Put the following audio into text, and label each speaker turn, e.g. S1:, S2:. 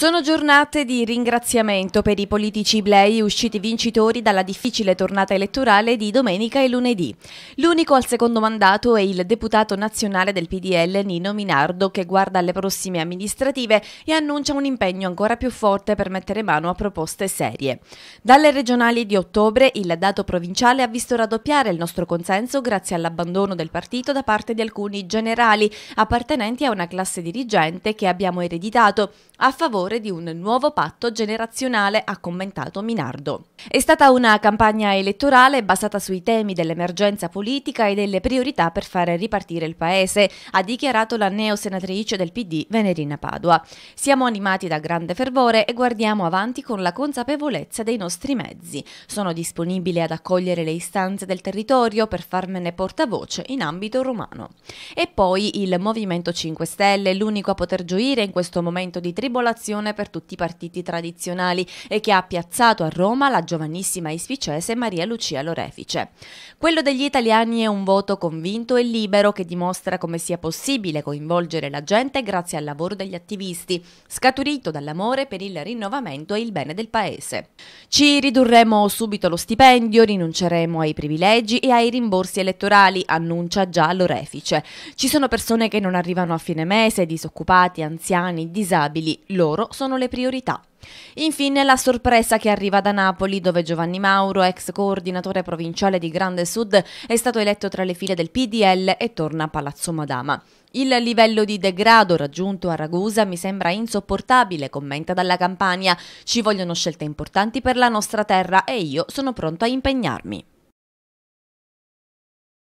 S1: Sono giornate di ringraziamento per i politici blei usciti vincitori dalla difficile tornata elettorale di domenica e lunedì. L'unico al secondo mandato è il deputato nazionale del PDL Nino Minardo che guarda alle prossime amministrative e annuncia un impegno ancora più forte per mettere mano a proposte serie. Dalle regionali di ottobre il dato provinciale ha visto raddoppiare il nostro consenso grazie all'abbandono del partito da parte di alcuni generali appartenenti a una classe dirigente che abbiamo ereditato a favore fautore di un nuovo patto generazionale, ha commentato Minardo. È stata una campagna elettorale basata sui temi dell'emergenza politica e delle priorità per fare ripartire il paese, ha dichiarato la neosenatrice del PD Venerina Padua. Siamo animati da grande fervore e guardiamo avanti con la consapevolezza dei nostri mezzi. Sono disponibile ad accogliere le istanze del territorio per farmene portavoce in ambito romano. E poi il Movimento 5 Stelle, l'unico a poter gioire in questo momento di tribolazione votazione per tutti i partiti tradizionali e che ha piazzato a Roma la giovanissima isficese Maria Lucia Lorefice. Quello degli italiani è un voto convinto e libero che dimostra come sia possibile coinvolgere la gente grazie al lavoro degli attivisti, scaturito dall'amore per il rinnovamento e il bene del paese. Ci ridurremo subito lo stipendio, rinunceremo ai privilegi e ai rimborsi elettorali, annuncia già l'orefice. Ci sono persone che non arrivano a fine mese, disoccupati, anziani, disabili, loro loro sono le priorità. Infine la sorpresa che arriva da Napoli, dove Giovanni Mauro, ex coordinatore provinciale di Grande Sud, è stato eletto tra le file del PDL e torna a Palazzo Madama. Il livello di degrado raggiunto a Ragusa mi sembra insopportabile, commenta dalla campagna. Ci vogliono scelte importanti per la nostra terra e io sono pronto a impegnarmi.